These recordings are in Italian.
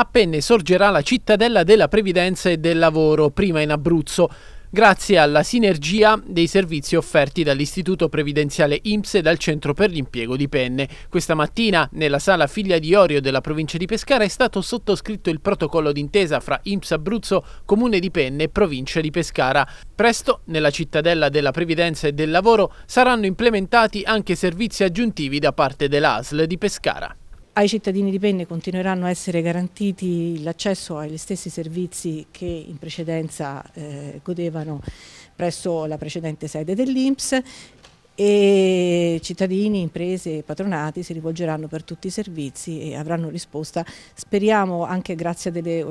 a Penne sorgerà la cittadella della previdenza e del lavoro, prima in Abruzzo, grazie alla sinergia dei servizi offerti dall'Istituto Previdenziale IMSS e dal Centro per l'Impiego di Penne. Questa mattina, nella sala Figlia di Orio della provincia di Pescara, è stato sottoscritto il protocollo d'intesa fra IMSS Abruzzo, Comune di Penne e Provincia di Pescara. Presto, nella cittadella della Previdenza e del Lavoro, saranno implementati anche servizi aggiuntivi da parte dell'ASL di Pescara ai cittadini di Penne continueranno a essere garantiti l'accesso agli stessi servizi che in precedenza eh, godevano presso la precedente sede dell'Inps e cittadini, imprese e patronati si rivolgeranno per tutti i servizi e avranno risposta, speriamo anche grazie a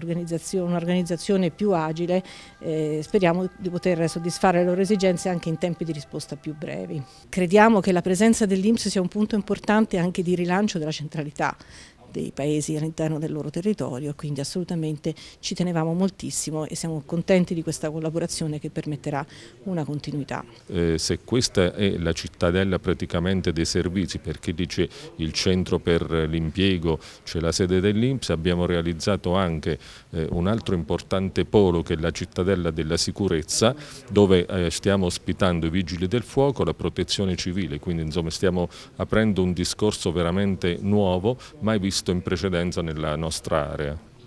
un'organizzazione più agile, eh, speriamo di poter soddisfare le loro esigenze anche in tempi di risposta più brevi. Crediamo che la presenza dell'Inps sia un punto importante anche di rilancio della centralità, dei paesi all'interno del loro territorio, quindi assolutamente ci tenevamo moltissimo e siamo contenti di questa collaborazione che permetterà una continuità. Eh, se questa è la cittadella praticamente dei servizi, perché dice il centro per l'impiego, c'è la sede dell'Inps, abbiamo realizzato anche eh, un altro importante polo che è la cittadella della sicurezza, dove eh, stiamo ospitando i vigili del fuoco, la protezione civile, quindi insomma stiamo aprendo un discorso veramente nuovo, mai visto visto in precedenza nella nostra area.